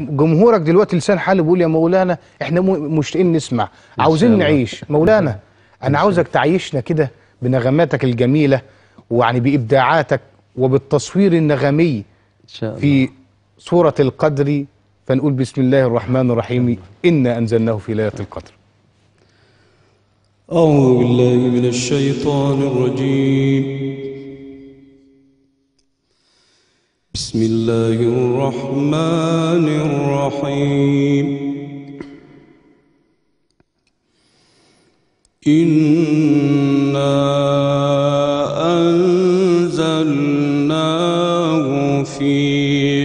جمهورك دلوقتي لسان حاله بيقول يا مولانا احنا مشتاقين نسمع عاوزين نعيش مولانا انا عاوزك تعيشنا كده بنغماتك الجميله ويعني بابداعاتك وبالتصوير النغمي في سوره القدر فنقول بسم الله الرحمن الرحيم انا انزلناه في ليله القدر أعوذ بالله من الشيطان الرجيم بسم الله الرحمن الرحيم إنا أنزلناه في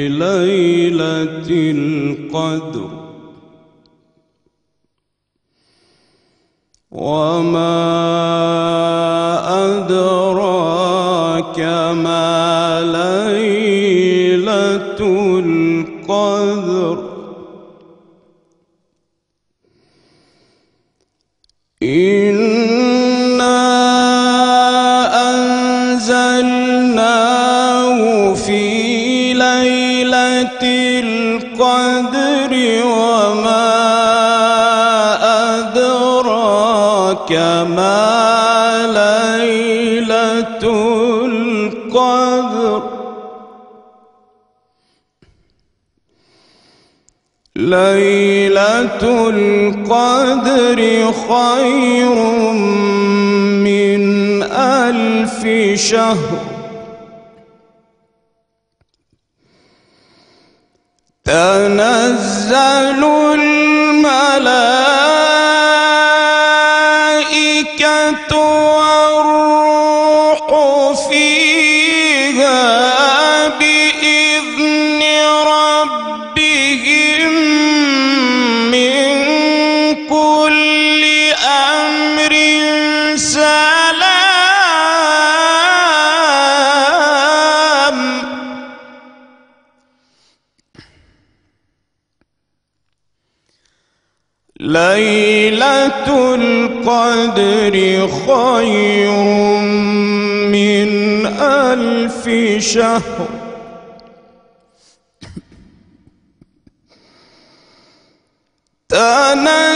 ليلة القدر وما إنا أنزلناه في ليلة القدر وما أدراك ما ليلة القدر ليلة القدر خير من ألف شهر تنزل الملائكة والروح فيها ليلة القدر خير من ألف شهر تنام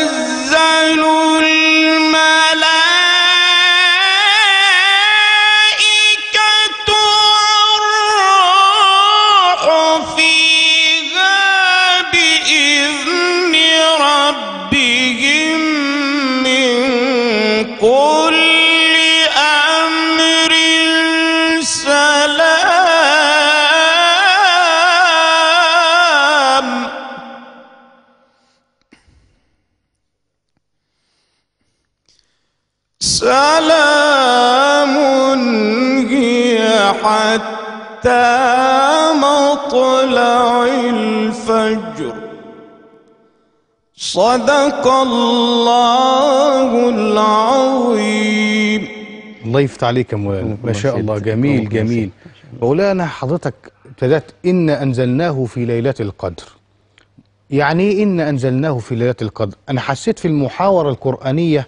سلام هي حتى مطلع الفجر صدق الله العظيم الله يفتح عليك يا مولانا ما شاء الله جميل جميل مولانا حضرتك ابتدأت إن أنزلناه في ليلة القدر يعني إيه إن أنزلناه في ليلة القدر أنا حسيت في المحاورة القرآنية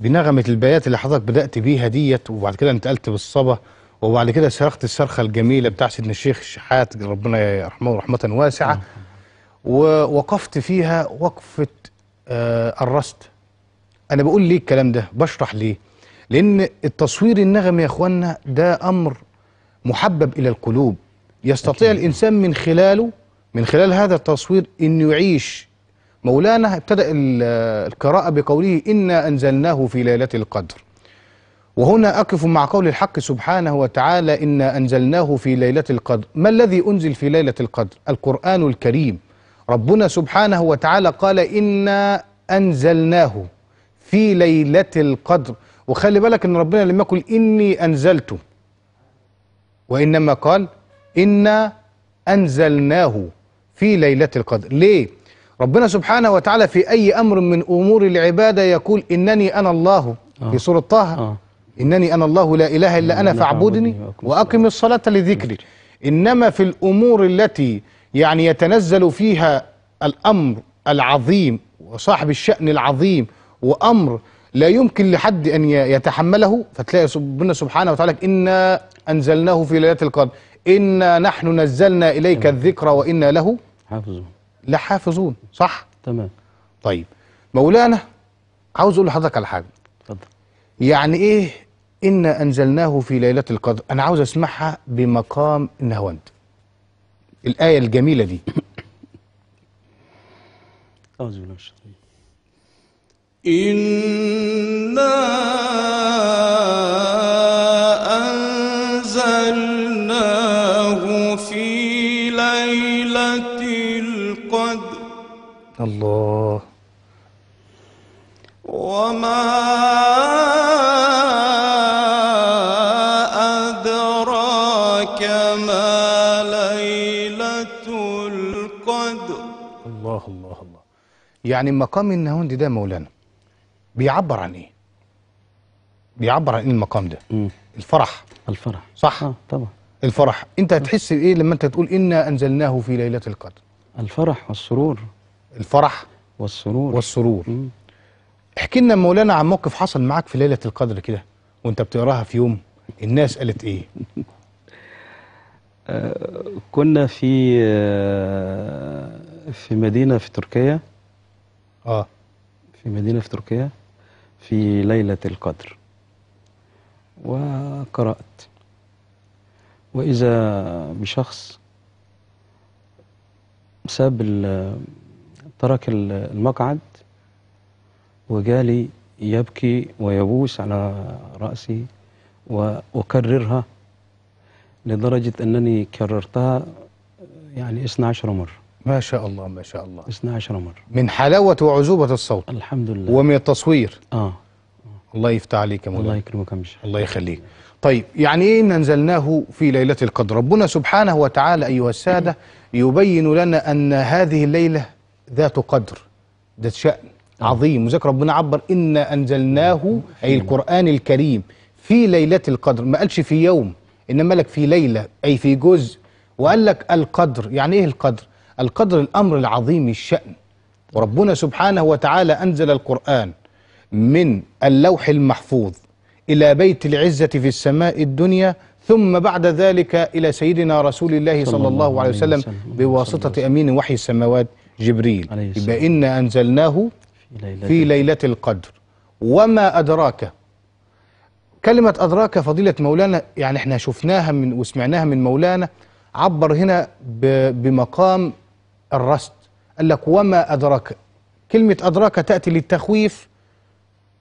بنغمه البيات اللي حضرتك بدات بيها ديت وبعد كده انتقلت بالصبا وبعد كده صرخت الصرخه الجميله بتاع سيدنا الشيخ الشحات ربنا يرحمه رحمه واسعه ووقفت فيها وقفه آه الرست انا بقول ليه الكلام ده بشرح ليه لان التصوير النغمي يا اخوانا ده امر محبب الى القلوب يستطيع الانسان من خلاله من خلال هذا التصوير انه يعيش مولانا ابتدأ القراءة بقوله إنا أنزلناه في ليلة القدر وهنا أقف مع قول الحق سبحانه وتعالى إنا أنزلناه في ليلة القدر ما الذي أنزل في ليلة القدر؟ القرآن الكريم ربنا سبحانه وتعالى قال إنا أنزلناه في ليلة القدر وخلي بالك أن ربنا لم يقل إني أنزلته وإنما قال إنا أنزلناه في ليلة القدر ليه؟ ربنا سبحانه وتعالى في أي أمر من أمور العبادة يقول إنني أنا الله في آه. سورة طه آه. إنني أنا الله لا إله إلا أنا فاعبدني وأقم الصلاة لذكري إنما في الأمور التي يعني يتنزل فيها الأمر العظيم وصاحب الشأن العظيم وأمر لا يمكن لحد أن يتحمله فتلاقي ربنا سبحانه وتعالى إنا أنزلناه في ليلة القدر إنا نحن نزلنا إليك الذكر وإنا له حافظون لحافظون صح تمام طيب مولانا عاوز اقول لحضرتك على حاجه اتفضل يعني ايه انا انزلناه في ليله القدر انا عاوز اسمعها بمقام النهوند الايه الجميله دي اعوذ بالله من الشيطان إنا انزلناه الله وما أدراك ما ليلة القدر الله الله الله يعني مقام النهوندي ده مولانا بيعبر عن ايه بيعبر عن ايه المقام ده م. الفرح الفرح صح آه طبعا الفرح انت آه. هتحس بايه لما انت تقول انا انزلناه في ليله القدر الفرح والسرور الفرح والسرور والسرور احكي لنا مولانا عن موقف حصل معاك في ليله القدر كده وانت بتقراها في يوم الناس قالت ايه آه، كنا في آه، في مدينه في تركيا اه في مدينه في تركيا في ليله القدر وقرات واذا بشخص ساب ترك المقعد وجالي يبكي ويبوس على رأسي وأكررها لدرجة أنني كررتها يعني 12 مرة ما شاء الله ما شاء الله 12 مرة من حلاوة وعذوبة الصوت الحمد لله ومن التصوير آه, الله يفتح عليك يا مولانا الله يكرمك يا الله يخليك طيب يعني ايه ان انزلناه في ليله القدر ربنا سبحانه وتعالى ايها الساده يبين لنا ان هذه الليله ذات قدر ذات شأن عظيم وذاك ربنا عبر إنا أنزلناه أي القرآن الكريم في ليلة القدر ما قالش في يوم إنما لك في ليلة أي في جزء وقال لك القدر يعني إيه القدر القدر الأمر العظيم الشأن وربنا سبحانه وتعالى أنزل القرآن من اللوح المحفوظ إلى بيت العزة في السماء الدنيا ثم بعد ذلك إلى سيدنا رسول الله صلى الله عليه وسلم بواسطة أمين وحي السماوات جبريل عليه السلام. يبقى أنزلناه في ليلة, في ليلة القدر وما أدراك كلمة أدراك فضيلة مولانا يعني احنا شفناها من وسمعناها من مولانا عبر هنا بمقام الرست قال لك وما أدراك كلمة أدراك تأتي للتخويف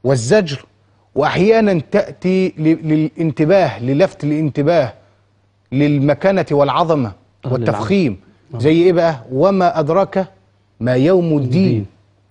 والزجر وأحيانا تأتي للانتباه للفت الانتباه للمكانة والعظمة والتفخيم زي إيه بقى وما أدراك ما يوم الدين,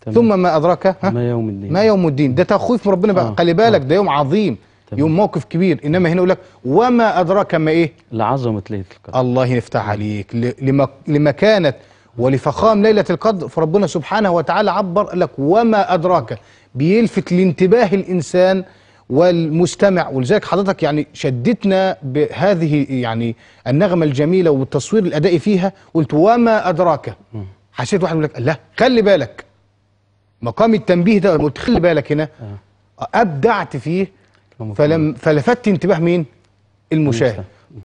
الدين. ثم ما أدراك ها؟ ما يوم الدين ما يوم الدين ده تخويف من ربنا بقى آه. خلي بالك آه. ده يوم عظيم تمام. يوم موقف كبير إنما هنا يقول لك وما أدراك ما إيه لعظمة ليلة القدر الله يفتح عليك لما لمكانة ولفخام ليلة القدر فربنا سبحانه وتعالى عبر لك وما أدراك بيلفت لانتباه الإنسان والمستمع ولذلك حضرتك يعني شدتنا بهذه يعني النغمة الجميلة والتصوير الأدائي فيها قلت وما أدراك م. حسيت واحد يقول لك لا خلي بالك مقام التنبيه ده قلت خلي بالك هنا آه. ابدعت فيه فلم فلفت انتباه مين المشاهد